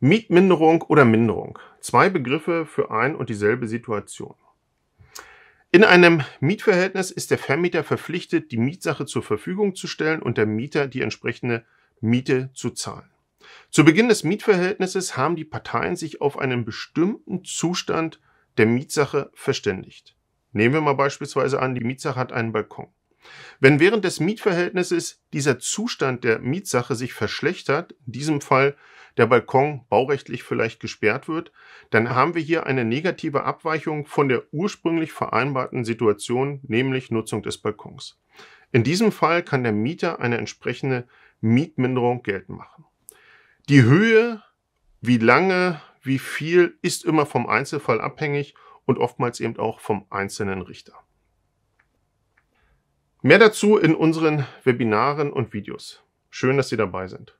Mietminderung oder Minderung. Zwei Begriffe für ein und dieselbe Situation. In einem Mietverhältnis ist der Vermieter verpflichtet, die Mietsache zur Verfügung zu stellen und der Mieter die entsprechende Miete zu zahlen. Zu Beginn des Mietverhältnisses haben die Parteien sich auf einen bestimmten Zustand der Mietsache verständigt. Nehmen wir mal beispielsweise an, die Mietsache hat einen Balkon. Wenn während des Mietverhältnisses dieser Zustand der Mietsache sich verschlechtert, in diesem Fall der Balkon baurechtlich vielleicht gesperrt wird, dann haben wir hier eine negative Abweichung von der ursprünglich vereinbarten Situation, nämlich Nutzung des Balkons. In diesem Fall kann der Mieter eine entsprechende Mietminderung geltend machen. Die Höhe, wie lange, wie viel ist immer vom Einzelfall abhängig und oftmals eben auch vom einzelnen Richter. Mehr dazu in unseren Webinaren und Videos. Schön, dass Sie dabei sind.